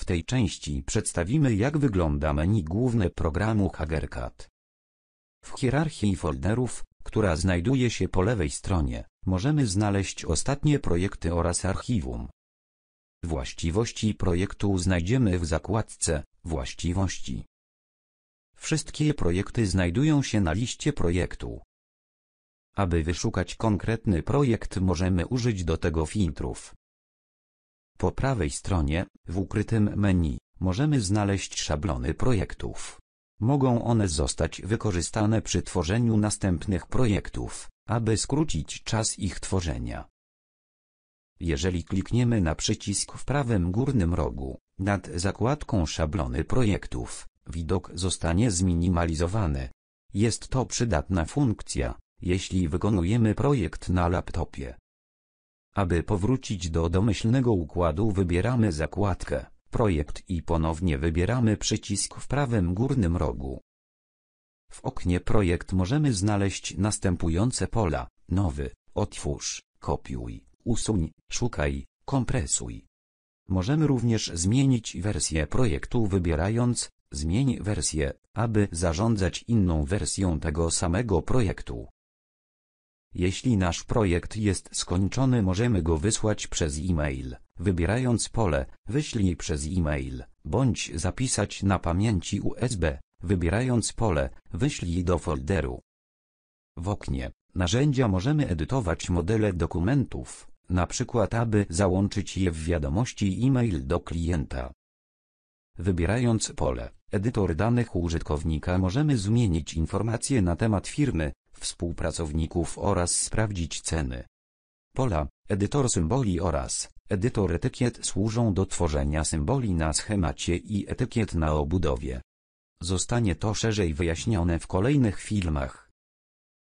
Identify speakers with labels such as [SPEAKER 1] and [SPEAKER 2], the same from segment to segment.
[SPEAKER 1] W tej części przedstawimy jak wygląda menu główne programu Hagercat. W hierarchii folderów, która znajduje się po lewej stronie, możemy znaleźć ostatnie projekty oraz archiwum. Właściwości projektu znajdziemy w zakładce Właściwości. Wszystkie projekty znajdują się na liście projektu. Aby wyszukać konkretny projekt możemy użyć do tego filtrów. Po prawej stronie, w ukrytym menu, możemy znaleźć szablony projektów. Mogą one zostać wykorzystane przy tworzeniu następnych projektów, aby skrócić czas ich tworzenia. Jeżeli klikniemy na przycisk w prawym górnym rogu, nad zakładką szablony projektów, widok zostanie zminimalizowany. Jest to przydatna funkcja, jeśli wykonujemy projekt na laptopie. Aby powrócić do domyślnego układu wybieramy zakładkę, projekt i ponownie wybieramy przycisk w prawym górnym rogu. W oknie projekt możemy znaleźć następujące pola, nowy, otwórz, kopiuj, usuń, szukaj, kompresuj. Możemy również zmienić wersję projektu wybierając Zmień wersję, aby zarządzać inną wersją tego samego projektu. Jeśli nasz projekt jest skończony możemy go wysłać przez e-mail, wybierając pole Wyślij przez e-mail, bądź zapisać na pamięci USB, wybierając pole Wyślij do folderu. W oknie Narzędzia możemy edytować modele dokumentów, na przykład aby załączyć je w wiadomości e-mail do klienta. Wybierając pole Edytor danych użytkownika możemy zmienić informacje na temat firmy, współpracowników oraz sprawdzić ceny. Pola, edytor symboli oraz edytor etykiet służą do tworzenia symboli na schemacie i etykiet na obudowie. Zostanie to szerzej wyjaśnione w kolejnych filmach.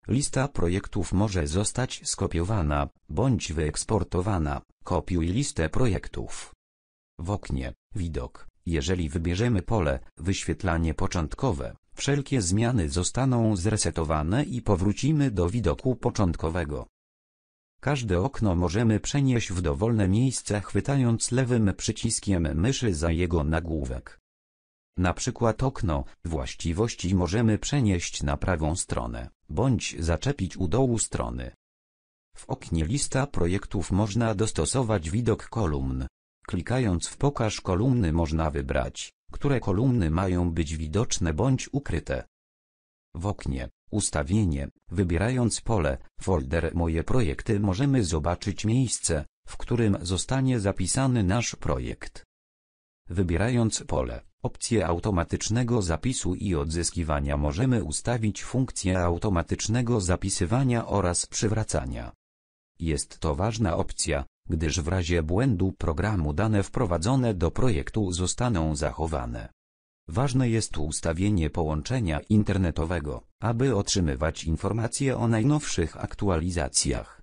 [SPEAKER 1] Lista projektów może zostać skopiowana, bądź wyeksportowana. Kopiuj listę projektów. W oknie, widok, jeżeli wybierzemy pole, wyświetlanie początkowe, Wszelkie zmiany zostaną zresetowane i powrócimy do widoku początkowego. Każde okno możemy przenieść w dowolne miejsce chwytając lewym przyciskiem myszy za jego nagłówek. Na przykład okno właściwości możemy przenieść na prawą stronę, bądź zaczepić u dołu strony. W oknie lista projektów można dostosować widok kolumn. Klikając w pokaż kolumny można wybrać, które kolumny mają być widoczne bądź ukryte. W oknie Ustawienie Wybierając pole Folder Moje projekty możemy zobaczyć miejsce, w którym zostanie zapisany nasz projekt. Wybierając pole Opcję automatycznego zapisu i odzyskiwania możemy ustawić funkcję automatycznego zapisywania oraz przywracania. Jest to ważna opcja, gdyż w razie błędu programu dane wprowadzone do projektu zostaną zachowane. Ważne jest ustawienie połączenia internetowego, aby otrzymywać informacje o najnowszych aktualizacjach.